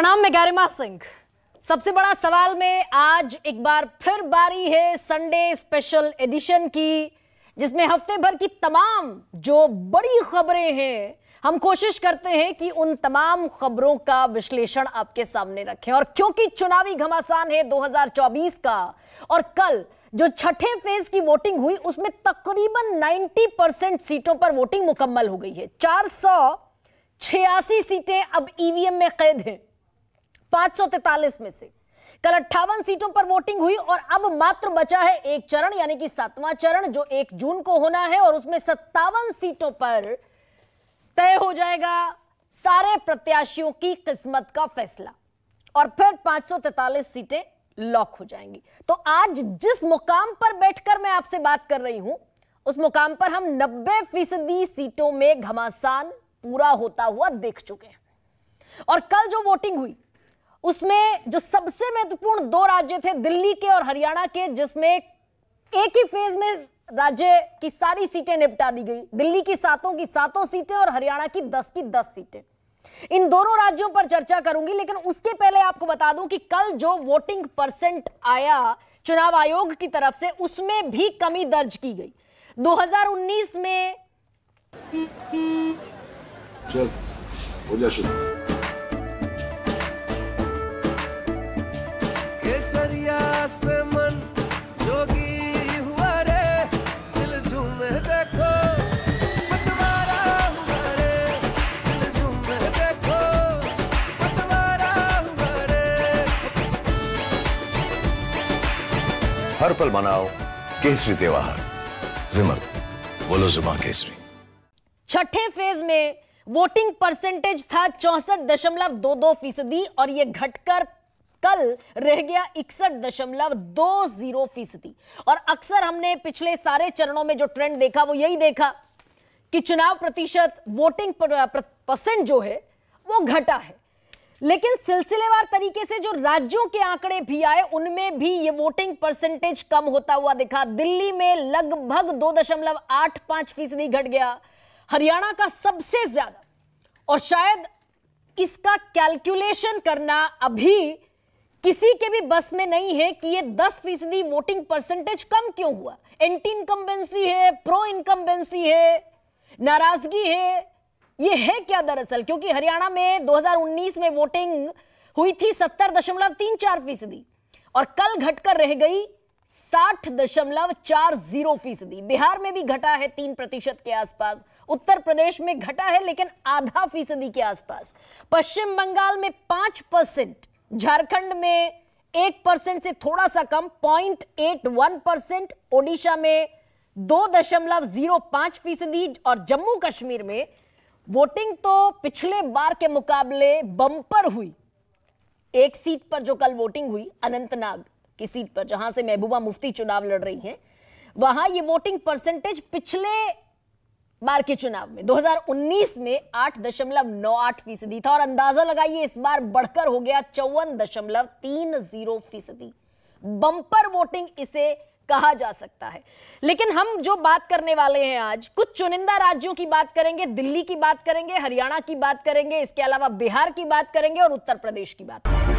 प्रणाम मैं गरिमा सिंह सबसे बड़ा सवाल में आज एक बार फिर बारी है संडे स्पेशल एडिशन की जिसमें हफ्ते भर की तमाम जो बड़ी खबरें हैं हम कोशिश करते हैं कि उन तमाम खबरों का विश्लेषण आपके सामने रखें और क्योंकि चुनावी घमासान है 2024 का और कल जो छठे फेज की वोटिंग हुई उसमें तकरीबन 90 परसेंट सीटों पर वोटिंग मुकम्मल हो गई है चार सीटें अब ईवीएम e में कैद हैं पांच में से कल अट्ठावन सीटों पर वोटिंग हुई और अब मात्र बचा है एक चरण यानी कि सातवां चरण जो एक जून को होना है और उसमें सत्तावन सीटों पर तय हो जाएगा सारे प्रत्याशियों की किस्मत का फैसला और फिर 543 सीटें लॉक हो जाएंगी तो आज जिस मुकाम पर बैठकर मैं आपसे बात कर रही हूं उस मुकाम पर हम 90 फीसदी सीटों में घमासान पूरा होता हुआ देख चुके हैं और कल जो वोटिंग हुई उसमें जो सबसे महत्वपूर्ण दो राज्य थे दिल्ली के और हरियाणा के जिसमें एक ही फेज में राज्य की सारी सीटें निपटा दी गई दिल्ली की सातों की सातों सीटें और हरियाणा की दस की दस सीटें इन दोनों राज्यों पर चर्चा करूंगी लेकिन उसके पहले आपको बता दूं कि कल जो वोटिंग परसेंट आया चुनाव आयोग की तरफ से उसमें भी कमी दर्ज की गई 2019 में चल, हो जा केसरिया से मन जोगी हुआ रे दिल झूमे देखो पतवारा हुआ रे दिल झूमे देखो पतवारा हुआ रे हर पल मनाओ केसरी त्योहार विमल बोलो जुमा केसरी छठे फेज में वोटिंग परसेंटेज था चौसठ दशमलव दो दो फीसदी और यह घटकर कल रह गया इकसठ दशमलव दो जीरो फीसदी और अक्सर हमने पिछले सारे चरणों में जो ट्रेंड देखा वो यही देखा कि चुनाव प्रतिशत वोटिंग परसेंट जो है वो घटा है लेकिन सिलसिलेवार तरीके से जो राज्यों के आंकड़े भी आए उनमें भी ये वोटिंग परसेंटेज कम होता हुआ दिखा दिल्ली में लगभग दो दशमलव आठ पांच फीसदी घट गया हरियाणा का सबसे ज्यादा और शायद इसका कैलकुलेशन करना अभी किसी के भी बस में नहीं है कि ये 10 फीसदी वोटिंग परसेंटेज कम क्यों हुआ एंटी इनकम्बेंसी है प्रो इनकम्बेंसी है नाराजगी है ये है क्या दरअसल क्योंकि हरियाणा में 2019 में वोटिंग हुई थी सत्तर दशमलव तीन चार फीसदी और कल घटकर रह गई साठ दशमलव चार जीरो फीसदी बिहार में भी घटा है तीन प्रतिशत के आसपास उत्तर प्रदेश में घटा है लेकिन आधा फीसदी के आसपास पश्चिम बंगाल में पांच परसेंट झारखंड में एक परसेंट से थोड़ा सा कम point eight one percent Odisha में दो दशमलव जीरो पांच फीसदी और जम्मू कश्मीर में वोटिंग तो पिछले बार के मुकाबले बम्पर हुई एक सीट पर जो कल वोटिंग हुई अनंतनाग की सीट पर जहां से महबूबा मुफ्ती चुनाव लड़ रही हैं वहां ये वोटिंग परसेंटेज पिछले बार के चुनाव में 2019 में आठ दशमलव नौ आठ फीसदी था और अंदाजा लगाइए इस बार बढ़कर हो गया चौवन दशमलव तीन जीरो फीसदी बंपर वोटिंग इसे कहा जा सकता है लेकिन हम जो बात करने वाले हैं आज कुछ चुनिंदा राज्यों की बात करेंगे दिल्ली की बात करेंगे हरियाणा की बात करेंगे इसके अलावा बिहार की बात करेंगे और उत्तर प्रदेश की बात करेंगे